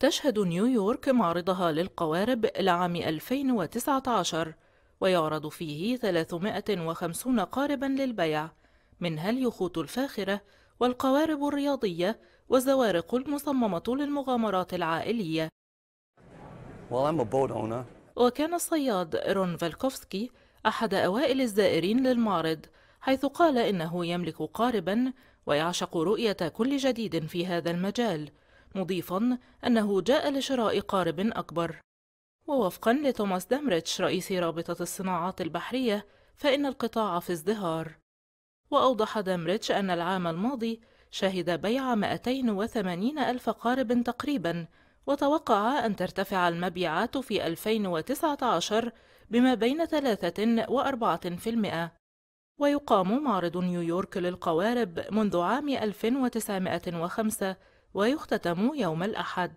تشهد نيويورك معرضها للقوارب لعام 2019 ويعرض فيه 350 قاربا للبيع منها اليخوت الفاخرة والقوارب الرياضية والزوارق المصممة للمغامرات العائلية وكان الصياد رون فالكوفسكي أحد أوائل الزائرين للمعرض حيث قال إنه يملك قاربا ويعشق رؤية كل جديد في هذا المجال مضيفا أنه جاء لشراء قارب أكبر ووفقا لتوماس دامريتش رئيس رابطة الصناعات البحرية فإن القطاع في ازدهار وأوضح دامريتش أن العام الماضي شهد بيع 280 ألف قارب تقريباً وتوقع أن ترتفع المبيعات في 2019 بما بين 3 و 4%، ويقام معرض نيويورك للقوارب منذ عام 1905 ويختتم يوم الأحد